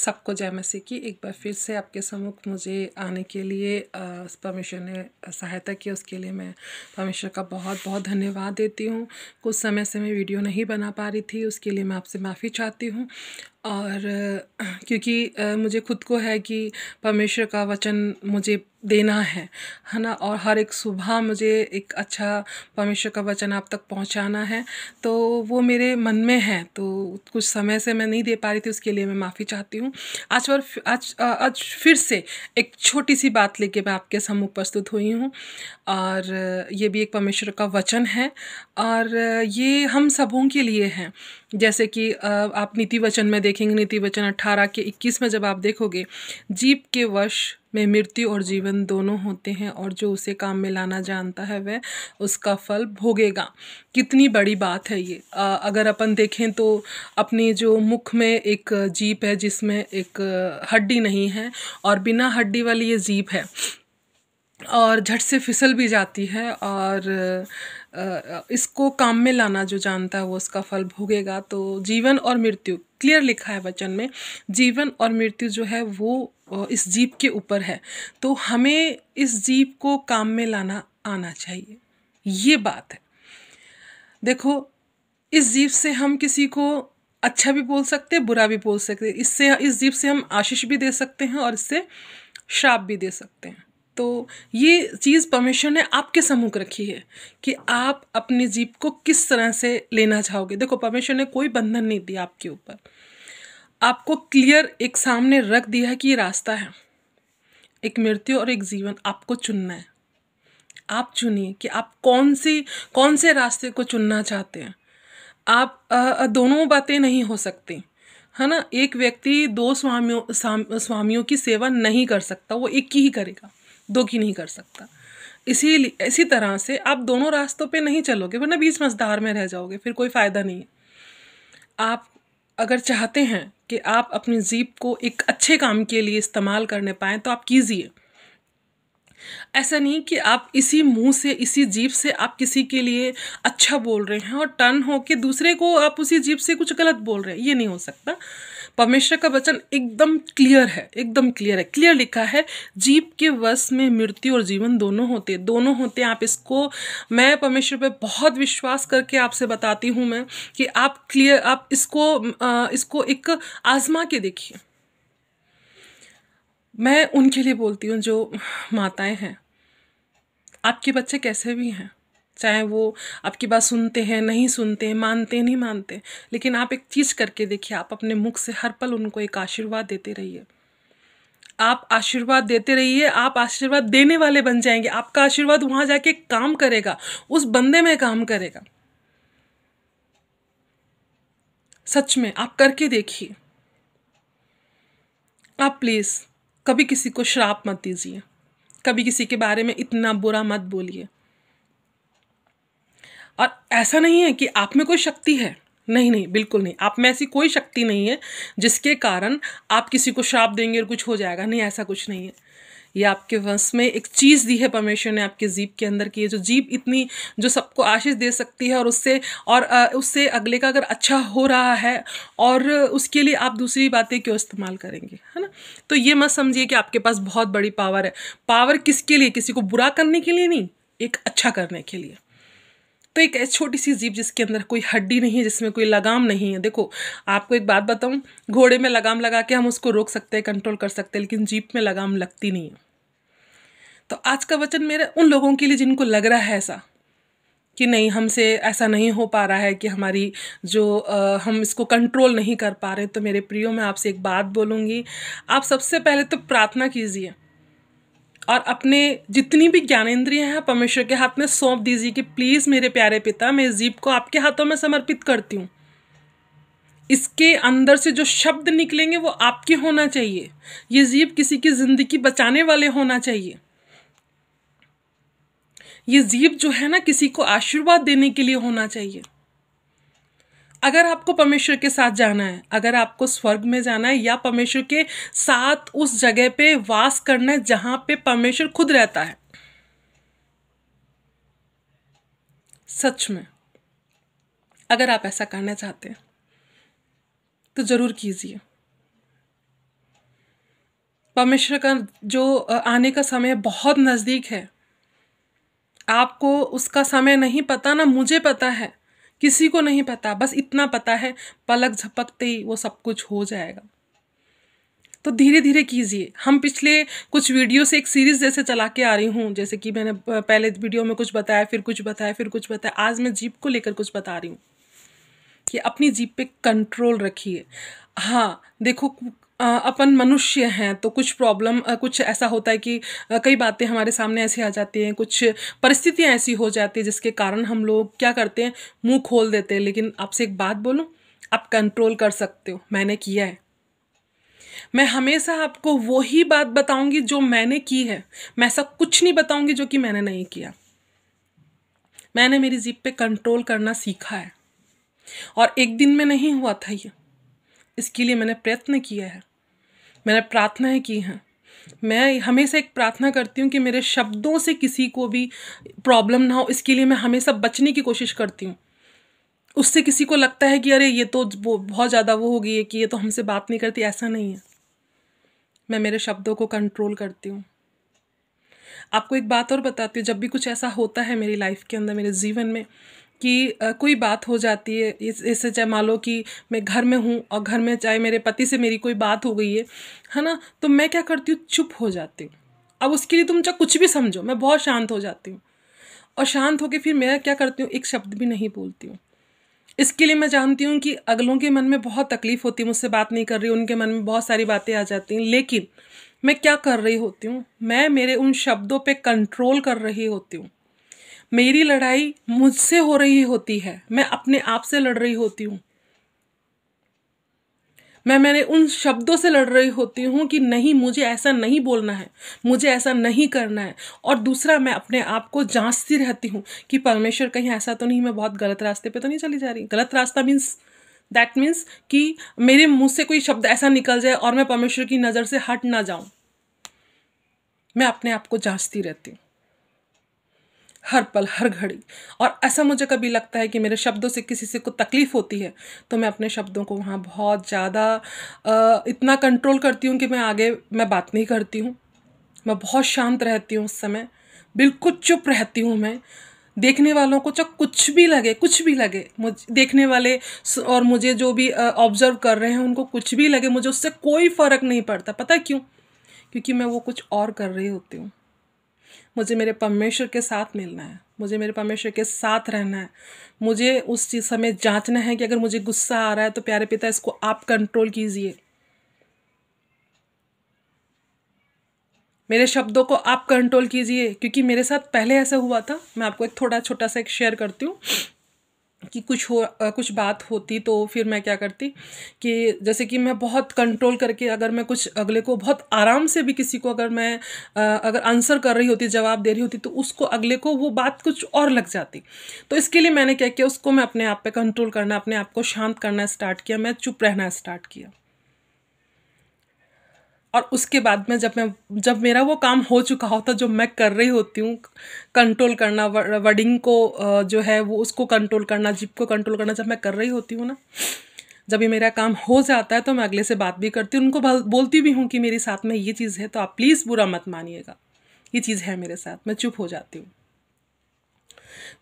सबको जय मसीह की एक बार फिर से आपके सम्मुख मुझे आने के लिए परमेश्वर ने सहायता की उसके लिए मैं परमेश्वर का बहुत बहुत धन्यवाद देती हूँ कुछ समय से मैं वीडियो नहीं बना पा रही थी उसके लिए मैं आपसे माफ़ी चाहती हूँ और क्योंकि मुझे खुद को है कि परमेश्वर का वचन मुझे देना है है ना और हर एक सुबह मुझे एक अच्छा परमेश्वर का वचन आप तक पहुंचाना है तो वो मेरे मन में है तो कुछ समय से मैं नहीं दे पा रही थी उसके लिए मैं माफ़ी चाहती हूँ आज और आज आज फिर से एक छोटी सी बात लेके मैं आपके समूह उपस्थित हुई हूँ और ये भी एक परमेश्वर का वचन है और ये हम सबों के लिए है जैसे कि आप नीति वचन में देखेंगे नीति वचन अट्ठारह के इक्कीस में जब आप देखोगे जीप के वश में मृत्यु और जीवन दोनों होते हैं और जो उसे काम में लाना जानता है वह उसका फल भोगेगा कितनी बड़ी बात है ये आ, अगर अपन देखें तो अपने जो मुख में एक जीप है जिसमें एक हड्डी नहीं है और बिना हड्डी वाली ये जीप है और झट से फिसल भी जाती है और इसको काम में लाना जो जानता है वो उसका फल भोगेगा तो जीवन और मृत्यु क्लियर लिखा है वचन में जीवन और मृत्यु जो है वो इस जीप के ऊपर है तो हमें इस जीप को काम में लाना आना चाहिए ये बात है देखो इस जीप से हम किसी को अच्छा भी बोल सकते हैं बुरा भी बोल सकते हैं इससे इस जीप से हम आशीष भी दे सकते हैं और इससे श्राप भी दे सकते हैं तो ये चीज़ परमेश्वर ने आपके सम्मुख रखी है कि आप अपनी जीप को किस तरह से लेना चाहोगे देखो परमेश्वर ने कोई बंधन नहीं दिया आपके ऊपर आपको क्लियर एक सामने रख दिया है कि ये रास्ता है एक मृत्यु और एक जीवन आपको चुनना है आप चुनिए कि आप कौन सी कौन से रास्ते को चुनना चाहते हैं आप आ, दोनों बातें नहीं हो सकती है ना एक व्यक्ति दो स्वामियों स्वामियों की सेवा नहीं कर सकता वो एक ही करेगा दो की नहीं कर सकता इसी इसी तरह से आप दोनों रास्तों पे नहीं चलोगे वरना बीच मजदार में रह जाओगे फिर कोई फ़ायदा नहीं है आप अगर चाहते हैं कि आप अपनी जीप को एक अच्छे काम के लिए इस्तेमाल करने पाएँ तो आप कीजिए ऐसा नहीं कि आप इसी मुंह से इसी जीप से आप किसी के लिए अच्छा बोल रहे हैं और टर्न हो के दूसरे को आप उसी जीप से कुछ गलत बोल रहे हैं ये नहीं हो सकता परमेश्वर का वचन एकदम क्लियर है एकदम क्लियर है क्लियर लिखा है जीप के वश में मृत्यु और जीवन दोनों होते हैं दोनों होते हैं आप इसको मैं परमेश्वर पे बहुत विश्वास करके आपसे बताती हूँ मैं कि आप क्लियर आप इसको आ, इसको एक आजमा के देखिए मैं उनके लिए बोलती हूँ जो माताएं हैं आपके बच्चे कैसे भी हैं चाहे वो आपकी बात सुनते हैं नहीं सुनते हैं मानते नहीं मानते लेकिन आप एक चीज़ करके देखिए आप अपने मुख से हर पल उनको एक आशीर्वाद देते रहिए आप आशीर्वाद देते रहिए आप आशीर्वाद देने वाले बन जाएंगे आपका आशीर्वाद वहाँ जाके काम करेगा उस बंदे में काम करेगा सच में आप करके देखिए आप प्लीज़ कभी किसी को श्राप मत दीजिए कभी किसी के बारे में इतना बुरा मत बोलिए और ऐसा नहीं है कि आप में कोई शक्ति है नहीं नहीं बिल्कुल नहीं आप में ऐसी कोई शक्ति नहीं है जिसके कारण आप किसी को श्राप देंगे और कुछ हो जाएगा नहीं ऐसा कुछ नहीं है ये आपके वंश में एक चीज़ दी है परमेश्वर ने आपके जीप के अंदर की है जो जीप इतनी जो सबको आशीष दे सकती है और उससे और उससे अगले का अगर अच्छा हो रहा है और उसके लिए आप दूसरी बातें क्यों इस्तेमाल करेंगे है ना तो ये मत समझिए कि आपके पास बहुत बड़ी पावर है पावर किसके लिए किसी को बुरा करने के लिए नहीं एक अच्छा करने के लिए तो एक छोटी सी जीप जिसके अंदर कोई हड्डी नहीं है जिसमें कोई लगाम नहीं है देखो आपको एक बात बताऊँ घोड़े में लगाम लगा के हम उसको रोक सकते हैं कंट्रोल कर सकते हैं लेकिन जीप में लगाम लगती नहीं है तो आज का वचन मेरा उन लोगों के लिए जिनको लग रहा है ऐसा कि नहीं हमसे ऐसा नहीं हो पा रहा है कि हमारी जो आ, हम इसको कंट्रोल नहीं कर पा रहे तो मेरे प्रियो मैं आपसे एक बात बोलूँगी आप सबसे पहले तो प्रार्थना कीजिए और अपने जितनी भी ज्ञानेन्द्रिय हैं आप परमेश्वर के हाथ में सौंप दीजिए कि प्लीज़ मेरे प्यारे पिता मैं इस जीप को आपके हाथों में समर्पित करती हूँ इसके अंदर से जो शब्द निकलेंगे वो आपके होना चाहिए ये जीप किसी की ज़िंदगी बचाने वाले होना चाहिए ये जीप जो है ना किसी को आशीर्वाद देने के लिए होना चाहिए अगर आपको परमेश्वर के साथ जाना है अगर आपको स्वर्ग में जाना है या परमेश्वर के साथ उस जगह पे वास करना है जहां पे परमेश्वर खुद रहता है सच में अगर आप ऐसा करना चाहते हैं तो ज़रूर कीजिए परमेश्वर का जो आने का समय बहुत नज़दीक है आपको उसका समय नहीं पता ना मुझे पता है किसी को नहीं पता बस इतना पता है पलक झपकते ही वो सब कुछ हो जाएगा तो धीरे धीरे कीजिए हम पिछले कुछ वीडियो से एक सीरीज़ जैसे चला के आ रही हूँ जैसे कि मैंने पहले वीडियो में कुछ बताया फिर कुछ बताया फिर कुछ बताया आज मैं जीप को लेकर कुछ बता रही हूँ कि अपनी जीप पे कंट्रोल रखिए हाँ देखो अपन मनुष्य हैं तो कुछ प्रॉब्लम कुछ ऐसा होता है कि कई बातें हमारे सामने ऐसी आ जाती हैं कुछ परिस्थितियाँ ऐसी हो जाती है जिसके कारण हम लोग क्या करते हैं मुंह खोल देते हैं लेकिन आपसे एक बात बोलूँ आप कंट्रोल कर सकते हो मैंने किया है मैं हमेशा आपको वो ही बात बताऊंगी जो मैंने की है मैं ऐसा कुछ नहीं बताऊंगी जो कि मैंने नहीं किया मैंने मेरी जीप पे कंट्रोल करना सीखा है और एक दिन में नहीं हुआ था ये इसके लिए मैंने प्रयत्न किया है मैंने प्रार्थनाएं की हैं मैं हमेशा एक प्रार्थना करती हूँ कि मेरे शब्दों से किसी को भी प्रॉब्लम ना हो इसके लिए मैं हमेशा बचने की कोशिश करती हूँ उससे किसी को लगता है कि अरे ये तो वो बहुत ज़्यादा वो हो गई है कि ये तो हमसे बात नहीं करती ऐसा नहीं है मैं मेरे शब्दों को कंट्रोल करती हूँ आपको एक बात और बताती हूँ जब भी कुछ ऐसा होता है मेरी लाइफ के अंदर मेरे जीवन में कि कोई बात हो जाती है इस इससे चाहे मान लो कि मैं घर में हूँ और घर में चाहे मेरे पति से मेरी कोई बात हो गई है है ना तो मैं क्या करती हूँ चुप हो जाती हूँ अब उसके लिए तुम चाहे कुछ भी समझो मैं बहुत शांत हो जाती हूँ और शांत होकर फिर मैं क्या करती हूँ एक शब्द भी नहीं बोलती हूँ इसके लिए मैं जानती हूँ कि अगलों के मन में बहुत तकलीफ़ होती है मुझसे बात नहीं कर रही उनके मन में बहुत सारी बातें आ जाती हैं लेकिन मैं क्या कर रही होती हूँ मैं मेरे उन शब्दों पे कंट्रोल कर रही होती हूँ मेरी लड़ाई मुझसे हो रही होती है मैं अपने आप से लड़ रही होती हूँ मैं मैंने उन शब्दों से लड़ रही होती हूँ कि नहीं मुझे ऐसा नहीं बोलना है मुझे ऐसा नहीं करना है और दूसरा मैं अपने आप को जांचती रहती हूँ कि परमेश्वर कहीं ऐसा तो नहीं मैं बहुत गलत रास्ते पे तो नहीं चली जा रही गलत रास्ता मीन्स दैट मीन्स कि मेरे मुँह से कोई शब्द ऐसा निकल जाए और मैं परमेश्वर की नज़र से हट ना जाऊँ मैं अपने आप को जांचती रहती हूँ हर पल हर घड़ी और ऐसा मुझे कभी लगता है कि मेरे शब्दों से किसी से को तकलीफ़ होती है तो मैं अपने शब्दों को वहाँ बहुत ज़्यादा इतना कंट्रोल करती हूँ कि मैं आगे मैं बात नहीं करती हूँ मैं बहुत शांत रहती हूँ उस समय बिल्कुल चुप रहती हूँ मैं देखने वालों को चाह कुछ भी लगे कुछ भी लगे मुझ देखने वाले और मुझे जो भी ऑब्जर्व कर रहे हैं उनको कुछ भी लगे मुझे उससे कोई फ़र्क नहीं पड़ता पता क्यों क्योंकि मैं वो कुछ और कर रही होती हूँ मुझे मेरे परमेश्वर के साथ मिलना है मुझे मेरे परमेश्वर के साथ रहना है मुझे उस चीज़ समय जांचना है कि अगर मुझे गुस्सा आ रहा है तो प्यारे पिता इसको आप कंट्रोल कीजिए मेरे शब्दों को आप कंट्रोल कीजिए क्योंकि मेरे साथ पहले ऐसा हुआ था मैं आपको एक थोड़ा छोटा सा एक शेयर करती हूँ कि कुछ हो कुछ बात होती तो फिर मैं क्या करती कि जैसे कि मैं बहुत कंट्रोल करके अगर मैं कुछ अगले को बहुत आराम से भी किसी को अगर मैं अगर आंसर कर रही होती जवाब दे रही होती तो उसको अगले को वो बात कुछ और लग जाती तो इसके लिए मैंने क्या किया उसको मैं अपने आप पर कंट्रोल करना अपने आप को शांत करना स्टार्ट किया मैं चुप रहना स्टार्ट किया और उसके बाद में जब मैं जब मेरा वो काम हो चुका होता जो मैं कर रही होती हूँ कंट्रोल करना वर्डिंग को जो है वो उसको कंट्रोल करना जिप को कंट्रोल करना जब मैं कर रही होती हूँ ना जब ये मेरा काम हो जाता है तो मैं अगले से बात भी करती हूँ उनको बोलती भी हूँ कि मेरे साथ में ये चीज़ है तो आप प्लीज़ बुरा मत मानिएगा ये चीज़ है मेरे साथ मैं चुप हो जाती हूँ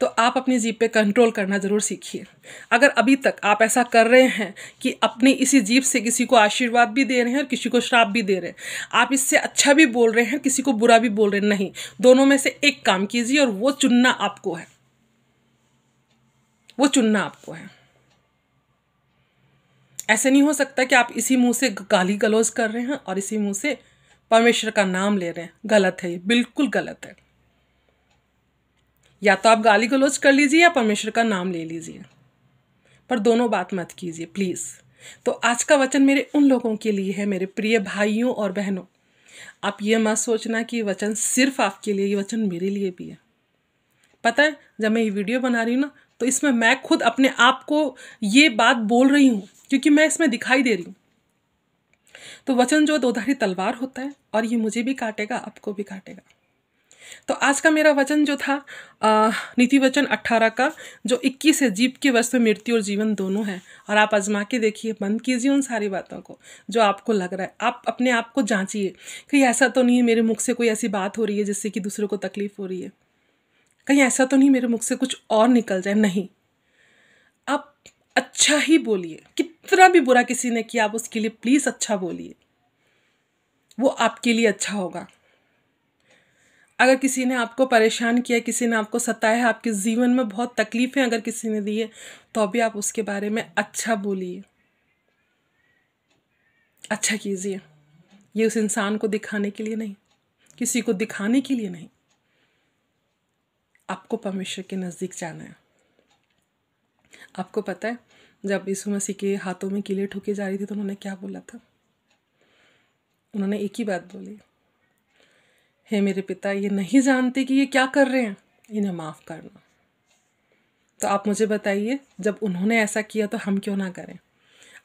तो आप अपनी जीप पे कंट्रोल करना ज़रूर सीखिए अगर अभी तक आप ऐसा कर रहे हैं कि अपनी इसी जीप से किसी को आशीर्वाद भी दे रहे हैं और किसी को श्राप भी दे रहे हैं आप इससे अच्छा भी बोल रहे हैं किसी को बुरा भी बोल रहे हैं नहीं दोनों में से एक काम कीजिए और वो चुनना आपको है वो चुनना आपको है ऐसे नहीं हो सकता कि आप इसी मुंह से गाली गलौज कर रहे हैं और इसी मुंह से परमेश्वर का नाम ले रहे हैं गलत है ये बिल्कुल गलत है या तो आप गाली गलोच कर लीजिए या परमेश्वर का नाम ले लीजिए पर दोनों बात मत कीजिए प्लीज़ तो आज का वचन मेरे उन लोगों के लिए है मेरे प्रिय भाइयों और बहनों आप ये मत सोचना कि वचन सिर्फ आपके लिए ये वचन मेरे लिए भी है पता है जब मैं ये वीडियो बना रही हूँ ना तो इसमें मैं खुद अपने आप को ये बात बोल रही हूँ क्योंकि मैं इसमें दिखाई दे रही हूँ तो वचन जो दोधारी तलवार होता है और ये मुझे भी काटेगा आपको भी काटेगा तो आज का मेरा वचन जो था नीति वचन अट्ठारह का जो इक्कीस है जीव के वस्तु मृत्यु और जीवन दोनों है और आप आजमा के देखिए बंद कीजिए उन सारी बातों को जो आपको लग रहा है आप अपने आप को जांचिए कहीं ऐसा तो नहीं है मेरे मुख से कोई ऐसी बात हो रही है जिससे कि दूसरों को तकलीफ हो रही है कहीं ऐसा तो नहीं मेरे मुख से कुछ और निकल जाए नहीं आप अच्छा ही बोलिए कितना भी बुरा किसी ने किया आप उसके लिए प्लीज़ अच्छा बोलिए वो आपके लिए अच्छा होगा अगर किसी ने आपको परेशान किया किसी ने आपको सताया आपके जीवन में बहुत तकलीफ़ें अगर किसी ने दी है तो भी आप उसके बारे में अच्छा बोलिए अच्छा कीजिए ये उस इंसान को दिखाने के लिए नहीं किसी को दिखाने के लिए नहीं आपको परमेश्वर के नज़दीक जाना है आपको पता है जब यीशु मसीह के हाथों में कीले ठोके जा रही थी तो उन्होंने क्या बोला था उन्होंने एक ही बात बोली हे मेरे पिता ये नहीं जानते कि ये क्या कर रहे हैं इन्हें माफ़ करना तो आप मुझे बताइए जब उन्होंने ऐसा किया तो हम क्यों ना करें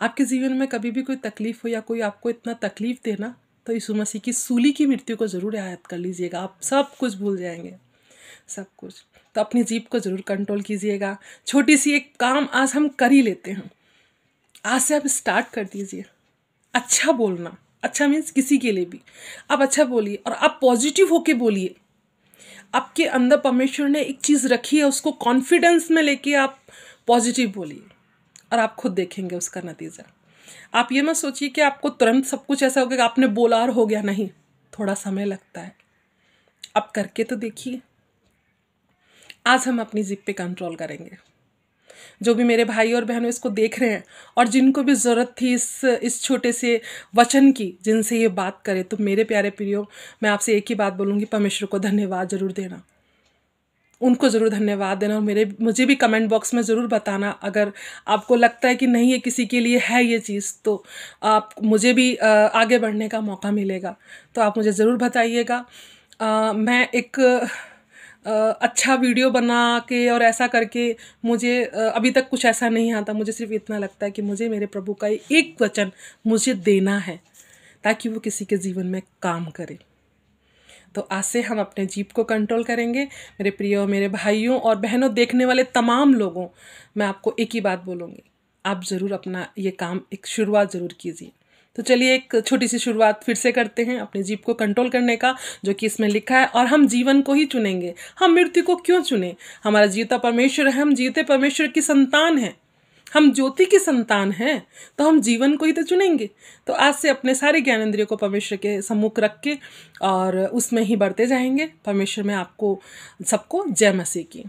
आपके जीवन में कभी भी कोई तकलीफ़ हो या कोई आपको इतना तकलीफ़ देना तो यीशु मसीह की सूली की मृत्यु को ज़रूर आयत कर लीजिएगा आप सब कुछ भूल जाएंगे सब कुछ तो अपनी जीप को ज़रूर कंट्रोल कीजिएगा छोटी सी एक काम आज हम कर ही लेते हैं आज से आप स्टार्ट कर दीजिए अच्छा बोलना अच्छा मीन्स किसी के लिए भी आप अच्छा बोलिए और आप पॉजिटिव होके बोलिए आपके अंदर परमेश्वर ने एक चीज़ रखी है उसको कॉन्फिडेंस में लेके आप पॉजिटिव बोलिए और आप खुद देखेंगे उसका नतीजा आप ये मत सोचिए कि आपको तुरंत सब कुछ ऐसा हो गया आपने बोला और हो गया नहीं थोड़ा समय लगता है आप करके तो देखिए आज हम अपनी जिप पे कंट्रोल करेंगे जो भी मेरे भाई और बहनों इसको देख रहे हैं और जिनको भी ज़रूरत थी इस इस छोटे से वचन की जिनसे ये बात करे तो मेरे प्यारे प्रियो मैं आपसे एक ही बात बोलूँगी परमेश्वर को धन्यवाद ज़रूर देना उनको ज़रूर धन्यवाद देना और मेरे मुझे भी कमेंट बॉक्स में ज़रूर बताना अगर आपको लगता है कि नहीं ये किसी के लिए है ये चीज़ तो आप मुझे भी आगे बढ़ने का मौका मिलेगा तो आप मुझे ज़रूर बताइएगा मैं एक अच्छा वीडियो बना के और ऐसा करके मुझे अभी तक कुछ ऐसा नहीं आता मुझे सिर्फ इतना लगता है कि मुझे मेरे प्रभु का एक वचन मुझे देना है ताकि वो किसी के जीवन में काम करे तो आज से हम अपने जीप को कंट्रोल करेंगे मेरे प्रियो मेरे भाइयों और बहनों देखने वाले तमाम लोगों मैं आपको एक ही बात बोलूँगी आप ज़रूर अपना ये काम एक शुरुआत ज़रूर कीजिए तो चलिए एक छोटी सी शुरुआत फिर से करते हैं अपने जीव को कंट्रोल करने का जो कि इसमें लिखा है और हम जीवन को ही चुनेंगे हम मृत्यु को क्यों चुने हमारा जीता परमेश्वर है हम जीते परमेश्वर की संतान हैं हम ज्योति की संतान हैं तो हम जीवन को ही तो चुनेंगे तो आज से अपने सारे ज्ञानेन्द्रियों को परमेश्वर के सम्मुख रख के और उसमें ही बढ़ते जाएंगे परमेश्वर में आपको सबको जय मसीह की